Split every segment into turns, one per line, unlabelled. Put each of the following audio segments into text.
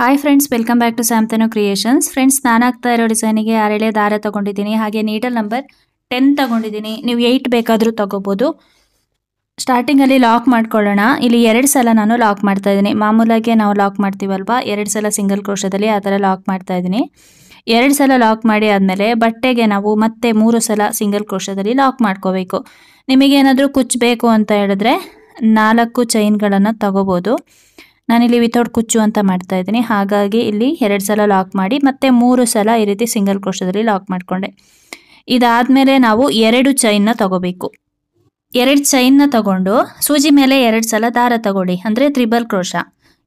hi friends welcome back to Samtanu creations friends ನಾನು ಆಗ್ತಾ ಇರೋ ಡಿಸೈನಿಗೆ ಆರೇಳೆ ದಾರ ತೊಗೊಂಡಿದ್ದೀನಿ ಹಾಗೆ ನೀಡಲ್ ನಂಬರ್ ಟೆನ್ ತೊಗೊಂಡಿದ್ದೀನಿ ನೀವು ಏಯ್ಟ್ ಬೇಕಾದರೂ ತೊಗೋಬೋದು ಸ್ಟಾರ್ಟಿಂಗಲ್ಲಿ ಲಾಕ್ ಮಾಡ್ಕೊಳ್ಳೋಣ ಇಲ್ಲಿ ಎರಡು ಸಲ ನಾನು ಲಾಕ್ ಮಾಡ್ತಾ ಇದ್ದೀನಿ ಮಾಮೂಲಾಗಿ ನಾವು ಲಾಕ್ ಮಾಡ್ತೀವಲ್ವಾ ಎರಡು ಸಲ ಸಿಂಗಲ್ ಕ್ರೋಶದಲ್ಲಿ ಆ ಥರ ಲಾಕ್ ಮಾಡ್ತಾ ಇದ್ದೀನಿ ಎರಡು ಸಲ ಲಾಕ್ ಮಾಡಿ ಆದಮೇಲೆ ಬಟ್ಟೆಗೆ ನಾವು ಮತ್ತೆ ಮೂರು ಸಲ ಸಿಂಗಲ್ ಕ್ರೋಶದಲ್ಲಿ ಲಾಕ್ ಮಾಡ್ಕೋಬೇಕು ನಿಮಗೇನಾದರೂ ಕುಚ್ಚು ಬೇಕು ಅಂತ ಹೇಳಿದ್ರೆ ನಾಲ್ಕು ಚೈನ್ಗಳನ್ನು ತಗೋಬೋದು ನಾನಿಲ್ಲಿ ವಿತೌಟ್ ಕುಚ್ಚು ಅಂತ ಮಾಡ್ತಾ ಇದ್ದೀನಿ ಹಾಗಾಗಿ ಇಲ್ಲಿ ಎರಡು ಸಲ ಲಾಕ್ ಮಾಡಿ ಮತ್ತೆ ಮೂರು ಸಲ ಈ ರೀತಿ ಸಿಂಗಲ್ ಕ್ರೋಶದಲ್ಲಿ ಲಾಕ್ ಮಾಡಿಕೊಂಡೆ ಮೇಲೆ ನಾವು ಎರಡು ಚೈನ್ನ ತಗೋಬೇಕು ಎರಡು ಚೈನ್ನ ತಗೊಂಡು ಸೂಜಿ ಮೇಲೆ ಎರಡು ಸಲ ದಾರ ತಗೊಳ್ಳಿ ಅಂದರೆ ತ್ರಿಬಲ್ ಕ್ರೋಶ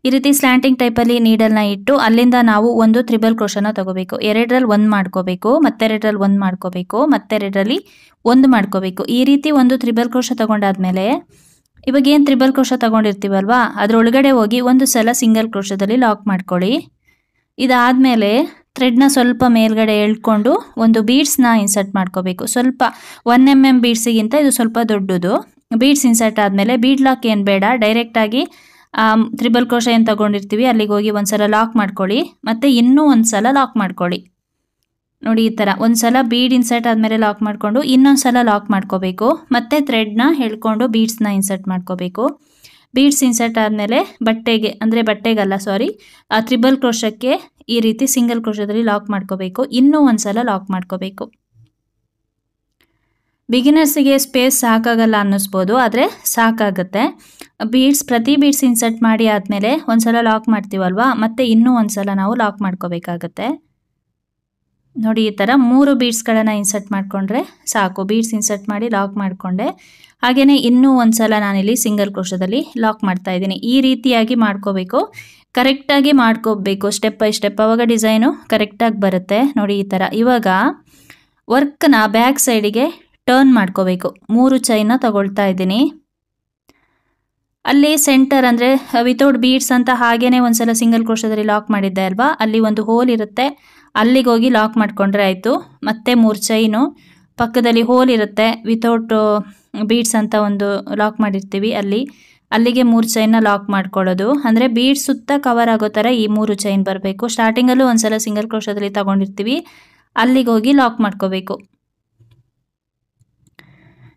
ಈ ರೀತಿ ಸ್ಲ್ಯಾಂಟಿಂಗ್ ಟೈಪಲ್ಲಿ ನೀಡಲ್ನ ಇಟ್ಟು ಅಲ್ಲಿಂದ ನಾವು ಒಂದು ತ್ರಿಬಲ್ ಕ್ರೋಶನ ತಗೋಬೇಕು ಎರಡರಲ್ಲಿ ಒಂದು ಮಾಡ್ಕೋಬೇಕು ಮತ್ತೆರಡರಲ್ಲಿ ಒಂದು ಮಾಡ್ಕೋಬೇಕು ಮತ್ತೆರಡರಲ್ಲಿ ಒಂದು ಮಾಡ್ಕೋಬೇಕು ಈ ರೀತಿ ಒಂದು ತ್ರಿಬಲ್ ಕ್ರೋಶ ತಗೊಂಡಾದ್ಮೇಲೆ ಇವಾಗ ಏನು ತ್ರಿಬಲ್ ಕ್ರೋಶ ತಗೊಂಡಿರ್ತೀವಲ್ವಾ ಅದರೊಳಗಡೆ ಹೋಗಿ ಒಂದು ಸಲ ಸಿಂಗಲ್ ಕ್ರೋಶದಲ್ಲಿ ಲಾಕ್ ಮಾಡ್ಕೊಳ್ಳಿ ಇದಾದಮೇಲೆ ಥ್ರೆಡ್ನ ಸ್ವಲ್ಪ ಮೇಲ್ಗಡೆ ಎಳ್ಕೊಂಡು ಒಂದು ಬೀಡ್ಸ್ನ ಇನ್ಸರ್ಟ್ ಮಾಡ್ಕೋಬೇಕು ಸ್ವಲ್ಪ ಒನ್ ಎಮ್ ಎಮ್ ಬೀಡ್ಸಿಗಿಂತ ಇದು ಸ್ವಲ್ಪ ದೊಡ್ಡದು ಬೀಡ್ಸ್ ಇನ್ಸರ್ಟ್ ಆದಮೇಲೆ ಬೀಡ್ ಲಾಕ್ ಏನು ಬೇಡ ಡೈರೆಕ್ಟಾಗಿ ತ್ರಿಬಲ್ ಕ್ರೋಶ ಏನು ತಗೊಂಡಿರ್ತೀವಿ ಅಲ್ಲಿಗೆ ಹೋಗಿ ಒಂದು ಸಲ ಲಾಕ್ ಮಾಡ್ಕೊಳ್ಳಿ ಮತ್ತು ಇನ್ನೂ ಒಂದು ಸಲ ಲಾಕ್ ಮಾಡ್ಕೊಳ್ಳಿ ನೋಡಿ ಈ ಥರ ಒಂದ್ಸಲ ಬೀಡ್ ಇನ್ಸರ್ಟ್ ಆದಮೇಲೆ ಲಾಕ್ ಮಾಡಿಕೊಂಡು ಇನ್ನೊಂದ್ಸಲ ಲಾಕ್ ಮಾಡ್ಕೋಬೇಕು ಮತ್ತೆ ಥ್ರೆಡ್ನ ಹೇಳ್ಕೊಂಡು ಬೀಡ್ಸ್ನ ಇನ್ಸರ್ಟ್ ಮಾಡ್ಕೋಬೇಕು ಬೀಡ್ಸ್ ಇನ್ಸರ್ಟ್ ಆದಮೇಲೆ ಬಟ್ಟೆಗೆ ಅಂದರೆ ಬಟ್ಟೆಗಲ್ಲ ಸಾರಿ ಆ ತ್ರಿಬಲ್ ಕ್ರೋಶಕ್ಕೆ ಈ ರೀತಿ ಸಿಂಗಲ್ ಕ್ರೋಶದಲ್ಲಿ ಲಾಕ್ ಮಾಡ್ಕೋಬೇಕು ಇನ್ನೂ ಒಂದ್ಸಲ ಲಾಕ್ ಮಾಡ್ಕೋಬೇಕು ಬಿಗಿನರ್ಸಿಗೆ ಸ್ಪೇಸ್ ಸಾಕಾಗಲ್ಲ ಅನ್ನಿಸ್ಬೋದು ಆದರೆ ಸಾಕಾಗುತ್ತೆ ಬೀಡ್ಸ್ ಪ್ರತಿ ಬೀಡ್ಸ್ ಇನ್ಸರ್ಟ್ ಮಾಡಿ ಆದಮೇಲೆ ಒಂದ್ಸಲ ಲಾಕ್ ಮಾಡ್ತೀವಲ್ವಾ ಮತ್ತೆ ಇನ್ನೂ ಒಂದ್ಸಲ ನಾವು ಲಾಕ್ ಮಾಡ್ಕೋಬೇಕಾಗತ್ತೆ ನೋಡಿ ಈ ಥರ ಮೂರು ಬೀಡ್ಸ್ಗಳನ್ನು ಇನ್ಸರ್ಟ್ ಮಾಡಿಕೊಂಡ್ರೆ ಸಾಕು ಬೀಡ್ಸ್ ಇನ್ಸರ್ಟ್ ಮಾಡಿ ಲಾಕ್ ಮಾಡಿಕೊಂಡೆ ಹಾಗೆಯೇ ಇನ್ನೂ ಒಂದು ಸಲ ನಾನಿಲ್ಲಿ ಸಿಂಗಲ್ ಕ್ರೋಶದಲ್ಲಿ ಲಾಕ್ ಮಾಡ್ತಾ ಇದ್ದೀನಿ ಈ ರೀತಿಯಾಗಿ ಮಾಡ್ಕೋಬೇಕು ಕರೆಕ್ಟಾಗಿ ಮಾಡ್ಕೋಬೇಕು ಸ್ಟೆಪ್ ಬೈ ಸ್ಟೆಪ್ ಅವಾಗ ಡಿಸೈನು ಕರೆಕ್ಟಾಗಿ ಬರುತ್ತೆ ನೋಡಿ ಈ ಥರ ಇವಾಗ ವರ್ಕ್ನ ಬ್ಯಾಕ್ ಸೈಡಿಗೆ ಟರ್ನ್ ಮಾಡ್ಕೋಬೇಕು ಮೂರು ಚೈನ ತಗೊಳ್ತಾ ಇದ್ದೀನಿ ಅಲ್ಲಿ ಸೆಂಟರ್ ಅಂದರೆ ವಿತೌಟ್ ಬೀಡ್ಸ್ ಅಂತ ಹಾಗೇನೆ ಒಂದ್ಸಲ ಸಲ ಸಿಂಗಲ್ ಕ್ರೋಶದಲ್ಲಿ ಲಾಕ್ ಮಾಡಿದ್ದೆ ಅಲ್ವಾ ಅಲ್ಲಿ ಒಂದು ಹೋಲ್ ಇರುತ್ತೆ ಅಲ್ಲಿಗೆ ಹೋಗಿ ಲಾಕ್ ಮಾಡಿಕೊಂಡ್ರೆ ಆಯಿತು ಮತ್ತೆ ಮೂರು ಚೈನು ಪಕ್ಕದಲ್ಲಿ ಹೋಲ್ ಇರುತ್ತೆ ವಿತೌಟ್ ಬೀಡ್ಸ್ ಅಂತ ಒಂದು ಲಾಕ್ ಮಾಡಿರ್ತೀವಿ ಅಲ್ಲಿ ಅಲ್ಲಿಗೆ ಮೂರು ಚೈನ್ನ ಲಾಕ್ ಮಾಡ್ಕೊಳ್ಳೋದು ಅಂದರೆ ಬೀಡ್ಸ್ ಸುತ್ತ ಕವರ್ ಆಗೋ ಥರ ಈ ಮೂರು ಚೈನ್ ಬರಬೇಕು ಸ್ಟಾರ್ಟಿಂಗಲ್ಲೂ ಒಂದ್ಸಲ ಸಿಂಗಲ್ ಕ್ರೋಶದಲ್ಲಿ ತಗೊಂಡಿರ್ತೀವಿ ಅಲ್ಲಿಗೆ ಹೋಗಿ ಲಾಕ್ ಮಾಡ್ಕೋಬೇಕು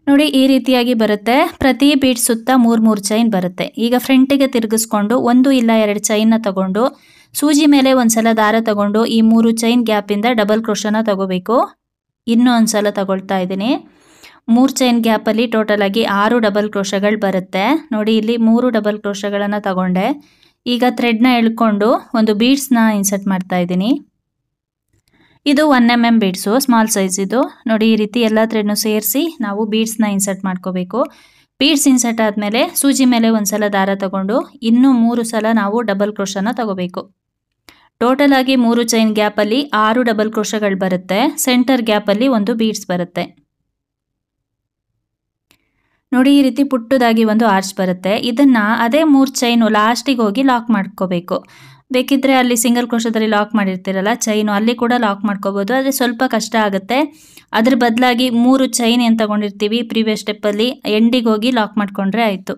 ನೋಡಿ ಈ ರೀತಿಯಾಗಿ ಬರುತ್ತೆ ಪ್ರತಿ ಬೀಟ್ ಸುತ್ತ ಮೂರು ಮೂರು ಚೈನ್ ಬರುತ್ತೆ ಈಗ ಗೆ ತಿರುಗಿಸ್ಕೊಂಡು ಒಂದು ಇಲ್ಲ ಎರಡು ಚೈನ್ನ ತಗೊಂಡು ಸೂಜಿ ಮೇಲೆ ಒಂದ್ಸಲ ದಾರ ತಗೊಂಡು ಈ ಮೂರು ಚೈನ್ ಗ್ಯಾಪಿಂದ ಡಬಲ್ ಕ್ರೋಶನ ತಗೋಬೇಕು ಇನ್ನೂ ಒಂದ್ಸಲ ತಗೊಳ್ತಾ ಇದ್ದೀನಿ ಮೂರು ಚೈನ್ ಗ್ಯಾಪಲ್ಲಿ ಟೋಟಲ್ ಆಗಿ ಆರು ಡಬಲ್ ಕ್ರೋಶಗಳು ಬರುತ್ತೆ ನೋಡಿ ಇಲ್ಲಿ ಮೂರು ಡಬಲ್ ಕ್ರೋಶಗಳನ್ನು ತಗೊಂಡೆ ಈಗ ಥ್ರೆಡ್ನ ಎಳ್ಕೊಂಡು ಒಂದು ನ ಇನ್ಸರ್ಟ್ ಮಾಡ್ತಾ ಇದ್ದೀನಿ ಇದು one M M beads small size ಇದು ನೋಡಿ ಈ ರೀತಿ ಎಲ್ಲ ಥ್ರೆಡ್ನು ಸೇರಿಸಿ ನಾವು ಬೀಡ್ಸ್ನ ಇನ್ಸರ್ಟ್ ಮಾಡ್ಕೋಬೇಕು ಬೀಡ್ಸ್ ಇನ್ಸರ್ಟ್ ಆದಮೇಲೆ ಸೂಜಿ ಮೇಲೆ ಸಲ ದಾರ ತಗೊಂಡು ಇನ್ನೂ ಮೂರು ಸಲ ನಾವು ಡಬಲ್ ಕ್ರೋಶನ ತಗೋಬೇಕು ಟೋಟಲ್ ಆಗಿ ಮೂರು ಚೈನ್ ಗ್ಯಾಪಲ್ಲಿ ಆರು ಡಬಲ್ ಕ್ರೋಶಗಳು ಬರುತ್ತೆ ಸೆಂಟರ್ ಗ್ಯಾಪಲ್ಲಿ ಒಂದು ಬೀಡ್ಸ್ ಬರುತ್ತೆ ನೋಡಿ ಈ ರೀತಿ ಪುಟ್ಟದಾಗಿ ಒಂದು ಆರ್ಚ್ ಬರುತ್ತೆ ಇದನ್ನು ಅದೇ ಮೂರು ಚೈನು ಲಾಸ್ಟಿಗೆ ಹೋಗಿ ಲಾಕ್ ಮಾಡ್ಕೋಬೇಕು ಬೇಕಿದ್ರೆ ಅಲ್ಲಿ ಸಿಂಗಲ್ ಕ್ರೋಶದಲ್ಲಿ ಲಾಕ್ ಮಾಡಿರ್ತೀರಲ್ಲ ಚೈನು ಅಲ್ಲಿ ಕೂಡ ಲಾಕ್ ಮಾಡ್ಕೋಬೋದು ಆದರೆ ಸ್ವಲ್ಪ ಕಷ್ಟ ಆಗುತ್ತೆ ಅದ್ರ ಬದಲಾಗಿ ಮೂರು ಚೈನ್ ಏನು ತೊಗೊಂಡಿರ್ತೀವಿ ಪ್ರೀವಿಯಸ್ ಸ್ಟೆಪ್ಪಲ್ಲಿ ಎಂಡಿಗೆ ಹೋಗಿ ಲಾಕ್ ಮಾಡಿಕೊಂಡ್ರೆ ಆಯಿತು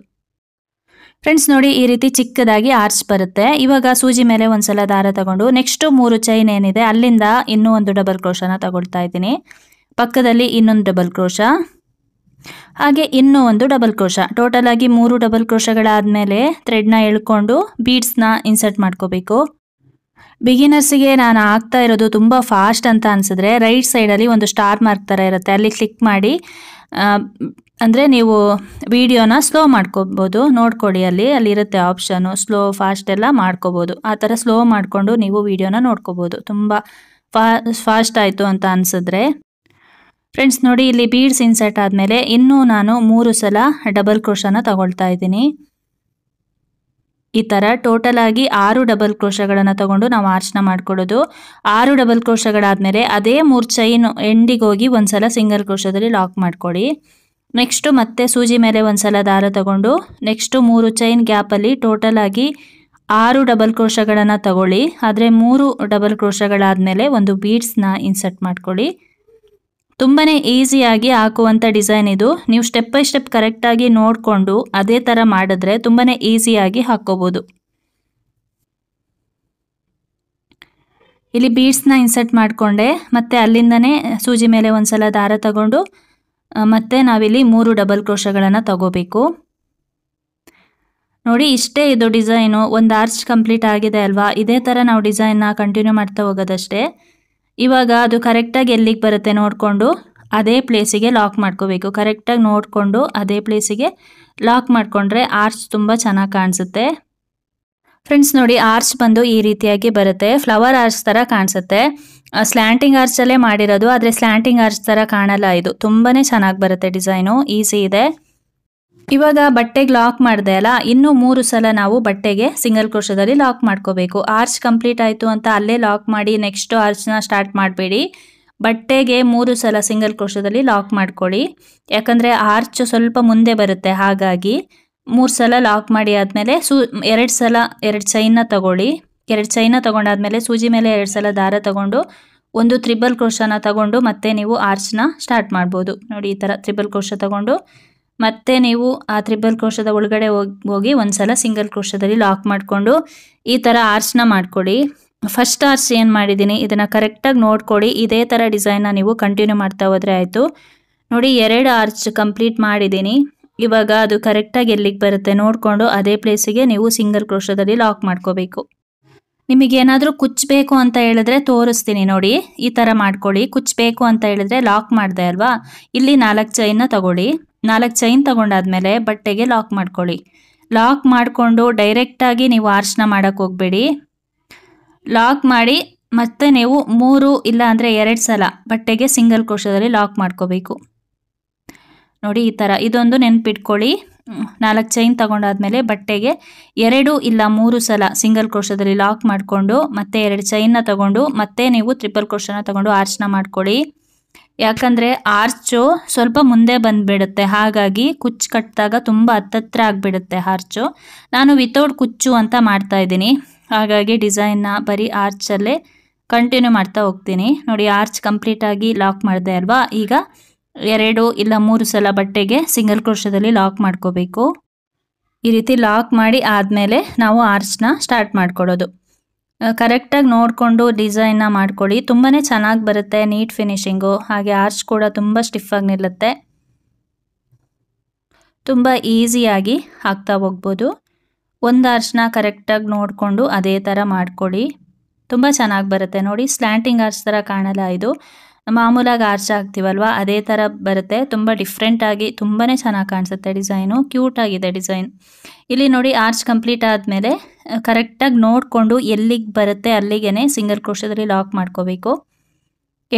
ಫ್ರೆಂಡ್ಸ್ ನೋಡಿ ಈ ರೀತಿ ಚಿಕ್ಕದಾಗಿ ಆರ್ಚ್ ಬರುತ್ತೆ ಇವಾಗ ಸೂಜಿ ಮೇಲೆ ಒಂದ್ಸಲ ದಾರ ತಗೊಂಡು ನೆಕ್ಸ್ಟ್ ಮೂರು ಚೈನ್ ಏನಿದೆ ಅಲ್ಲಿಂದ ಇನ್ನೂ ಒಂದು ಡಬಲ್ ಕ್ರೋಶನ ತಗೊಳ್ತಾ ಇದ್ದೀನಿ ಪಕ್ಕದಲ್ಲಿ ಇನ್ನೊಂದು ಡಬಲ್ ಕ್ರೋಶ ಹಾಗೆ ಇನ್ನೂ ಒಂದು ಡಬಲ್ ಕ್ರೋಶ ಟೋಟಲ್ ಆಗಿ ಮೂರು ಡಬಲ್ ಕ್ರೋಶಗಳಾದಮೇಲೆ ಥ್ರೆಡ್ನ ಎಳ್ಕೊಂಡು ಬೀಡ್ಸ್ನ ಇನ್ಸರ್ಟ್ ಮಾಡ್ಕೋಬೇಕು ಬಿಗಿನರ್ಸಿಗೆ ನಾನು ಆಗ್ತಾ ಇರೋದು ತುಂಬ ಫಾಸ್ಟ್ ಅಂತ ಅನಿಸಿದ್ರೆ ರೈಟ್ ಸೈಡಲ್ಲಿ ಒಂದು ಸ್ಟಾರ್ ಮಾರ್ಕ್ ಥರ ಇರುತ್ತೆ ಅಲ್ಲಿ ಕ್ಲಿಕ್ ಮಾಡಿ ಅಂದರೆ ನೀವು ವಿಡಿಯೋನ ಸ್ಲೋ ಮಾಡ್ಕೋಬೋದು ನೋಡ್ಕೊಡಿ ಅಲ್ಲಿ ಅಲ್ಲಿರುತ್ತೆ ಆಪ್ಷನ್ನು ಸ್ಲೋ ಫಾಸ್ಟ್ ಎಲ್ಲ ಮಾಡ್ಕೋಬೋದು ಆ ಥರ ಸ್ಲೋ ಮಾಡಿಕೊಂಡು ನೀವು ವಿಡಿಯೋನ ನೋಡ್ಕೋಬೋದು ತುಂಬ ಫಾ ಫಾಸ್ಟ್ ಆಯಿತು ಅಂತ ಅನಿಸಿದ್ರೆ ಫ್ರೆಂಡ್ಸ್ ನೋಡಿ ಇಲ್ಲಿ ಬೀಡ್ಸ್ ಇನ್ಸರ್ಟ್ ಆದಮೇಲೆ ಇನ್ನೂ ನಾನು ಮೂರು ಸಲ ಡಬಲ್ ಕ್ರೋಶನ ತಗೊಳ್ತಾ ಇದ್ದೀನಿ ಈ ಥರ ಟೋಟಲ್ ಆಗಿ ಆರು ಡಬಲ್ ಕ್ರೋಶಗಳನ್ನು ತಗೊಂಡು ನಾವು ಆರ್ಚ್ನ ಮಾಡ್ಕೊಡೋದು ಆರು ಡಬಲ್ ಕ್ರೋಶಗಳಾದಮೇಲೆ ಅದೇ ಮೂರು ಚೈನ್ ಎಂಡಿಗೆ ಹೋಗಿ ಒಂದು ಸಲ ಸಿಂಗಲ್ ಕ್ರೋಶದಲ್ಲಿ ಲಾಕ್ ಮಾಡ್ಕೊಳ್ಳಿ ನೆಕ್ಸ್ಟು ಮತ್ತೆ ಸೂಜಿ ಮೇಲೆ ಒಂದು ಸಲ ದಾರ ತಗೊಂಡು ನೆಕ್ಸ್ಟು ಮೂರು ಚೈನ್ ಗ್ಯಾಪಲ್ಲಿ ಟೋಟಲ್ ಆಗಿ ಆರು ಡಬಲ್ ಕ್ರೋಶಗಳನ್ನು ತಗೊಳ್ಳಿ ಆದರೆ ಮೂರು ಡಬಲ್ ಕ್ರೋಶಗಳಾದಮೇಲೆ ಒಂದು ಬೀಡ್ಸ್ನ ಇನ್ಸರ್ಟ್ ಮಾಡ್ಕೊಳ್ಳಿ ತುಂಬನೇ ಈಸಿಯಾಗಿ ಹಾಕುವಂಥ ಡಿಸೈನ್ ಇದು ನೀವು ಸ್ಟೆಪ್ ಬೈ ಸ್ಟೆಪ್ ಕರೆಕ್ಟಾಗಿ ನೋಡಿಕೊಂಡು ಅದೇ ಥರ ಮಾಡಿದ್ರೆ ತುಂಬನೇ ಈಸಿಯಾಗಿ ಹಾಕ್ಕೋಬೋದು ಇಲ್ಲಿ ಬೀಡ್ಸ್ನ ಇನ್ಸರ್ಟ್ ಮಾಡಿಕೊಂಡೆ ಮತ್ತು ಅಲ್ಲಿಂದನೇ ಸೂಜಿ ಮೇಲೆ ಒಂದು ಸಲ ದಾರ ತಗೊಂಡು ಮತ್ತೆ ನಾವಿಲ್ಲಿ ಮೂರು ಡಬಲ್ ಕ್ರೋಶಗಳನ್ನು ತಗೋಬೇಕು ನೋಡಿ ಇಷ್ಟೇ ಇದು ಡಿಸೈನು ಒಂದು ಆರ್ಚ್ ಕಂಪ್ಲೀಟ್ ಆಗಿದೆ ಅಲ್ವಾ ಇದೇ ಥರ ನಾವು ಡಿಸೈನ್ನ ಕಂಟಿನ್ಯೂ ಮಾಡ್ತಾ ಹೋಗೋದಷ್ಟೇ ಇವಾಗ ಅದು ಕರೆಕ್ಟಾಗಿ ಎಲ್ಲಿಗೆ ಬರುತ್ತೆ ನೋಡಿಕೊಂಡು ಅದೇ ಪ್ಲೇಸಿಗೆ ಲಾಕ್ ಮಾಡ್ಕೋಬೇಕು ಕರೆಕ್ಟಾಗಿ ನೋಡಿಕೊಂಡು ಅದೇ ಪ್ಲೇಸಿಗೆ ಲಾಕ್ ಮಾಡಿಕೊಂಡ್ರೆ ಆರ್ಚ್ ತುಂಬ ಚೆನ್ನಾಗಿ ಕಾಣಿಸುತ್ತೆ ಫ್ರೆಂಡ್ಸ್ ನೋಡಿ ಆರ್ಚ್ ಬಂದು ಈ ರೀತಿಯಾಗಿ ಬರುತ್ತೆ ಫ್ಲವರ್ ಆರ್ಚ್ ಥರ ಕಾಣಿಸುತ್ತೆ ಸ್ಲ್ಯಾಂಟಿಂಗ್ ಆರ್ಚಲ್ಲೇ ಮಾಡಿರೋದು ಆದರೆ ಸ್ಲ್ಯಾಂಟಿಂಗ್ ಆರ್ಚ್ ಥರ ಕಾಣಲ್ಲ ಇದು ತುಂಬಾ ಚೆನ್ನಾಗಿ ಬರುತ್ತೆ ಡಿಸೈನು ಈಸಿ ಇದೆ ಇವಾಗ ಬಟ್ಟೆಗೆ ಲಾಕ್ ಮಾಡಿದೆ ಅಲ್ಲ ಇನ್ನೂ ಮೂರು ಸಲ ನಾವು ಬಟ್ಟೆಗೆ ಸಿಂಗಲ್ ಕ್ರೋಶದಲ್ಲಿ ಲಾಕ್ ಮಾಡ್ಕೋಬೇಕು ಆರ್ಚ್ ಕಂಪ್ಲೀಟ್ ಆಯಿತು ಅಂತ ಅಲ್ಲೇ ಲಾಕ್ ಮಾಡಿ ನೆಕ್ಸ್ಟ್ ಆರ್ಚ್ನ ಸ್ಟಾರ್ಟ್ ಮಾಡಬೇಡಿ ಬಟ್ಟೆಗೆ ಮೂರು ಸಲ ಸಿಂಗಲ್ ಕ್ರೋಶದಲ್ಲಿ ಲಾಕ್ ಮಾಡ್ಕೊಳ್ಳಿ ಯಾಕಂದರೆ ಆರ್ಚ್ ಸ್ವಲ್ಪ ಮುಂದೆ ಬರುತ್ತೆ ಹಾಗಾಗಿ ಮೂರು ಸಲ ಲಾಕ್ ಮಾಡಿ ಆದಮೇಲೆ ಸೂ ಎರಡು ಸಲ ಎರಡು ಚೈನ ತಗೊಳ್ಳಿ ಎರಡು ಚೈನ ತೊಗೊಂಡಾದ್ಮೇಲೆ ಸೂಜಿ ಮೇಲೆ ಎರಡು ಸಲ ದಾರ ತಗೊಂಡು ಒಂದು ತ್ರಿಬಲ್ ಕ್ರೋಶನ ತಗೊಂಡು ಮತ್ತೆ ನೀವು ಆರ್ಚ್ನ ಸ್ಟಾರ್ಟ್ ಮಾಡ್ಬೋದು ನೋಡಿ ಈ ಥರ ತ್ರಿಬಲ್ ಕ್ರೋಶ ತಗೊಂಡು ಮತ್ತೆ ನೀವು ಆ ತ್ರಿಬಲ್ ಕ್ರೋಶದ ಒಳಗಡೆ ಹೋಗಿ ಒಂದ್ಸಲ ಸಿಂಗಲ್ ಕ್ರೋಶದಲ್ಲಿ ಲಾಕ್ ಮಾಡಿಕೊಂಡು ಈ ಥರ ಆರ್ಚ್ನ ಮಾಡ್ಕೊಡಿ ಫಸ್ಟ್ ಆರ್ಚ್ ಏನು ಮಾಡಿದ್ದೀನಿ ಇದನ್ನು ಕರೆಕ್ಟಾಗಿ ನೋಡ್ಕೊಡಿ ಇದೇ ಥರ ಡಿಸೈನ್ನ ನೀವು ಕಂಟಿನ್ಯೂ ಮಾಡ್ತಾ ಹೋದರೆ ಆಯಿತು ನೋಡಿ ಎರಡು ಆರ್ಚ್ ಕಂಪ್ಲೀಟ್ ಮಾಡಿದ್ದೀನಿ ಇವಾಗ ಅದು ಕರೆಕ್ಟಾಗಿ ಎಲ್ಲಿಗೆ ಬರುತ್ತೆ ನೋಡಿಕೊಂಡು ಅದೇ ಪ್ಲೇಸಿಗೆ ನೀವು ಸಿಂಗಲ್ ಕ್ರೋಶದಲ್ಲಿ ಲಾಕ್ ಮಾಡ್ಕೋಬೇಕು ಏನಾದರೂ ಕುಚ್ಚಬೇಕು ಅಂತ ಹೇಳಿದ್ರೆ ತೋರಿಸ್ತೀನಿ ನೋಡಿ ಈ ಥರ ಮಾಡ್ಕೊಳ್ಳಿ ಕುಚ್ಚಬೇಕು ಅಂತ ಹೇಳಿದ್ರೆ ಲಾಕ್ ಮಾಡಿದೆ ಅಲ್ವಾ ಇಲ್ಲಿ ನಾಲ್ಕು ಚೈನ್ನ ತಗೊಳ್ಳಿ ನಾಲ್ಕು ಚೈನ್ ತೊಗೊಂಡಾದ್ಮೇಲೆ ಬಟ್ಟೆಗೆ ಲಾಕ್ ಮಾಡ್ಕೊಳ್ಳಿ ಲಾಕ್ ಮಾಡಿಕೊಂಡು ಡೈರೆಕ್ಟಾಗಿ ನೀವು ಆರ್ಚನ ಮಾಡೋಕ್ಕೆ ಹೋಗಬೇಡಿ ಲಾಕ್ ಮಾಡಿ ಮತ್ತೆ ನೀವು ಮೂರು ಇಲ್ಲ ಅಂದರೆ ಎರಡು ಸಲ ಬಟ್ಟೆಗೆ ಸಿಂಗಲ್ ಕೋಶದಲ್ಲಿ ಲಾಕ್ ಮಾಡ್ಕೋಬೇಕು ನೋಡಿ ಈ ಥರ ಇದೊಂದು ನೆನ್ಪಿಟ್ಕೊಳ್ಳಿ ನಾಲ್ಕು ಚೈನ್ ತಗೊಂಡಾದ್ಮೇಲೆ ಬಟ್ಟೆಗೆ ಎರಡು ಇಲ್ಲ ಮೂರು ಸಲ ಸಿಂಗಲ್ ಕ್ರೋಶದಲ್ಲಿ ಲಾಕ್ ಮಾಡಿಕೊಂಡು ಮತ್ತೆ ಎರಡು ಚೈನ್ನ ತಗೊಂಡು ಮತ್ತೆ ನೀವು ತ್ರಿಪಲ್ ಕ್ರೋಶನ ತಗೊಂಡು ಆರ್ಚನ ಮಾಡ್ಕೊಳ್ಳಿ ಯಾಕಂದರೆ ಆರ್ಚು ಸ್ವಲ್ಪ ಮುಂದೆ ಬಂದುಬಿಡುತ್ತೆ ಹಾಗಾಗಿ ಕುಚ್ಚು ಕಟ್ಟಿದಾಗ ತುಂಬ ಹತ್ತತ್ರ ಆಗಿಬಿಡುತ್ತೆ ಆರ್ಚು ನಾನು ವಿತೌಟ್ ಕುಚ್ಚು ಅಂತ ಮಾಡ್ತಾ ಇದ್ದೀನಿ ಹಾಗಾಗಿ ಡಿಸೈನ್ನ ಬರೀ ಆರ್ಚಲ್ಲೇ ಕಂಟಿನ್ಯೂ ಮಾಡ್ತಾ ಹೋಗ್ತೀನಿ ನೋಡಿ ಆರ್ಚ್ ಕಂಪ್ಲೀಟಾಗಿ ಲಾಕ್ ಮಾಡಿದೆ ಅಲ್ವಾ ಈಗ ಎರಡು ಇಲ್ಲ ಮೂರು ಸಲ ಬಟ್ಟೆಗೆ ಸಿಂಗಲ್ ಕ್ರೋಶದಲ್ಲಿ ಲಾಕ್ ಮಾಡ್ಕೋಬೇಕು ಈ ರೀತಿ ಲಾಕ್ ಮಾಡಿ ಆದಮೇಲೆ ನಾವು ಆರ್ಚ್ನ ಸ್ಟಾರ್ಟ್ ಮಾಡ್ಕೊಳ್ಳೋದು ಕರೆಕ್ಟಾಗಿ ನೋಡಿಕೊಂಡು ಡಿಸೈನ್ನ ಮಾಡ್ಕೊಳ್ಳಿ ತುಂಬಾ ಚೆನ್ನಾಗಿ ಬರುತ್ತೆ ನೀಟ್ ಫಿನಿಶಿಂಗು ಹಾಗೆ ಆರ್ಚ್ ಕೂಡ ತುಂಬ ಸ್ಟಿಫಾಗಿ ನಿಲ್ಲುತ್ತೆ ತುಂಬ ಈಸಿಯಾಗಿ ಹಾಕ್ತಾ ಹೋಗ್ಬೋದು ಒಂದು ಆರ್ಚ್ನ ಕರೆಕ್ಟಾಗಿ ನೋಡಿಕೊಂಡು ಅದೇ ಥರ ಮಾಡಿಕೊಡಿ ತುಂಬ ಚೆನ್ನಾಗಿ ಬರುತ್ತೆ ನೋಡಿ ಸ್ಲ್ಯಾಂಟಿಂಗ್ ಆರ್ಚ್ ಥರ ಕಾಣಲ್ಲ ಇದು ಮಾಮೂಲಾಗಿ ಆರ್ಚ್ ಆಗ್ತೀವಲ್ವ ಅದೇ ಥರ ಬರುತ್ತೆ ತುಂಬ ಡಿಫ್ರೆಂಟಾಗಿ ತುಂಬಾ ಚೆನ್ನಾಗಿ ಕಾಣಿಸುತ್ತೆ ಡಿಸೈನು ಕ್ಯೂಟ್ ಆಗಿದೆ ಡಿಸೈನ್ ಇಲ್ಲಿ ನೋಡಿ ಆರ್ಚ್ ಕಂಪ್ಲೀಟ್ ಆದಮೇಲೆ ಕರೆಕ್ಟಾಗಿ ನೋಡಿಕೊಂಡು ಎಲ್ಲಿಗೆ ಬರುತ್ತೆ ಅಲ್ಲಿಗೆ ಸಿಂಗಲ್ ಕ್ರೋಶದಲ್ಲಿ ಲಾಕ್ ಮಾಡ್ಕೋಬೇಕು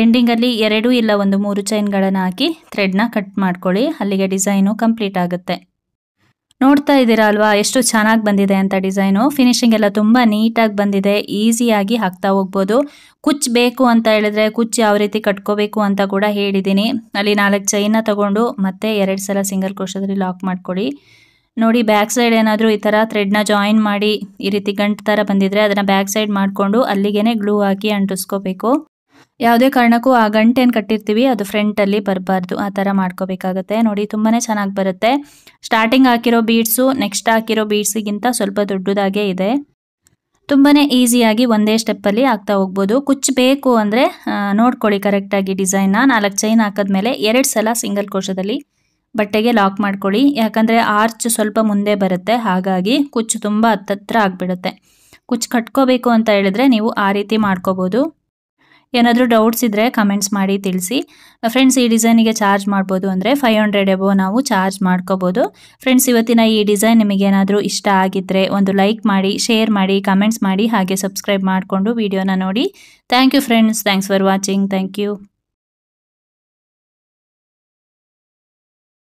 ಎಂಡಿಂಗಲ್ಲಿ ಎರಡು ಇಲ್ಲ ಒಂದು ಮೂರು ಚೈನ್ಗಳನ್ನು ಹಾಕಿ ಥ್ರೆಡ್ನ ಕಟ್ ಮಾಡ್ಕೊಳ್ಳಿ ಅಲ್ಲಿಗೆ ಡಿಸೈನು ಕಂಪ್ಲೀಟ್ ಆಗುತ್ತೆ ನೋಡ್ತಾ ಇದ್ದೀರಾ ಅಲ್ವಾ ಎಷ್ಟು ಚೆನ್ನಾಗಿ ಬಂದಿದೆ ಅಂತ ಡಿಸೈನು ಫಿನಿಶಿಂಗ್ ಎಲ್ಲ ತುಂಬ ನೀಟಾಗಿ ಬಂದಿದೆ ಈಸಿಯಾಗಿ ಹಾಕ್ತಾ ಹೋಗ್ಬೋದು ಕುಚ್ ಬೇಕು ಅಂತ ಹೇಳಿದ್ರೆ ಕುಚ್ ಯಾವ ರೀತಿ ಕಟ್ಕೋಬೇಕು ಅಂತ ಕೂಡ ಹೇಳಿದ್ದೀನಿ ಅಲ್ಲಿ ನಾಲ್ಕು ಚೈನ ತಗೊಂಡು ಮತ್ತೆ ಎರಡು ಸಲ ಸಿಂಗಲ್ ಕ್ರೋಶದಲ್ಲಿ ಲಾಕ್ ಮಾಡಿಕೊಡಿ ನೋಡಿ ಬ್ಯಾಕ್ ಸೈಡ್ ಏನಾದರೂ ಈ ಥರ ಥ್ರೆಡ್ನ ಜಾಯಿನ್ ಮಾಡಿ ಈ ರೀತಿ ಗಂಟು ಥರ ಬಂದಿದ್ರೆ ಅದನ್ನು ಬ್ಯಾಕ್ ಸೈಡ್ ಮಾಡಿಕೊಂಡು ಅಲ್ಲಿಗೇನೆ ಗ್ಲೂ ಹಾಕಿ ಅಂಟಿಸ್ಕೋಬೇಕು ಯಾವುದೇ ಕಾರಣಕ್ಕೂ ಆ ಗಂಟೇನು ಕಟ್ಟಿರ್ತೀವಿ ಅದು ಫ್ರಂಟಲ್ಲಿ ಬರಬಾರ್ದು ಆ ಥರ ಮಾಡ್ಕೋಬೇಕಾಗತ್ತೆ ನೋಡಿ ತುಂಬಾ ಚೆನ್ನಾಗಿ ಬರುತ್ತೆ ಸ್ಟಾರ್ಟಿಂಗ್ ಹಾಕಿರೋ ಬೀಡ್ಸು ನೆಕ್ಸ್ಟ್ ಹಾಕಿರೋ ಬೀಡ್ಸಿಗಿಂತ ಸ್ವಲ್ಪ ದೊಡ್ಡದಾಗೇ ಇದೆ ತುಂಬಾ ಈಸಿಯಾಗಿ ಒಂದೇ ಸ್ಟೆಪ್ಪಲ್ಲಿ ಆಗ್ತಾ ಹೋಗ್ಬೋದು ಕುಚ್ಚು ಬೇಕು ಅಂದರೆ ನೋಡ್ಕೊಳ್ಳಿ ಕರೆಕ್ಟಾಗಿ ಡಿಸೈನ್ನ ನಾಲ್ಕು ಚೈನ್ ಹಾಕಿದ್ಮೇಲೆ ಎರಡು ಸಲ ಸಿಂಗಲ್ ಕೋಶದಲ್ಲಿ ಬಟ್ಟೆಗೆ ಲಾಕ್ ಮಾಡ್ಕೊಳ್ಳಿ ಯಾಕಂದರೆ ಆರ್ಚ್ ಸ್ವಲ್ಪ ಮುಂದೆ ಬರುತ್ತೆ ಹಾಗಾಗಿ ಕುಚ್ಚು ತುಂಬ ಹತ್ತತ್ರ ಆಗಿಬಿಡುತ್ತೆ ಕುಚ್ಚು ಕಟ್ಕೋಬೇಕು ಅಂತ ಹೇಳಿದ್ರೆ ನೀವು ಆ ರೀತಿ ಮಾಡ್ಕೋಬೋದು ಏನಾದರೂ ಡೌಟ್ಸ್ ಇದ್ದರೆ ಕಮೆಂಟ್ಸ್ ಮಾಡಿ ತಿಳಿಸಿ ಫ್ರೆಂಡ್ಸ್ ಈ ಡಿಸೈನಿಗೆ ಚಾರ್ಜ್ ಮಾಡ್ಬೋದು ಅಂದರೆ ಫೈವ್ ಹಂಡ್ರೆಡ್ ಎಬೋ ನಾವು ಚಾರ್ಜ್ ಮಾಡ್ಕೋಬೋದು ಫ್ರೆಂಡ್ಸ್ ಇವತ್ತಿನ ಈ ಡಿಸೈನ್ ನಿಮಗೇನಾದರೂ ಇಷ್ಟ ಆಗಿದ್ದರೆ ಒಂದು ಲೈಕ್ ಮಾಡಿ ಶೇರ್ ಮಾಡಿ ಕಮೆಂಟ್ಸ್ ಮಾಡಿ ಹಾಗೆ ಸಬ್ಸ್ಕ್ರೈಬ್ ಮಾಡಿಕೊಂಡು ವಿಡಿಯೋನ ನೋಡಿ thank you friends thanks for watching thank you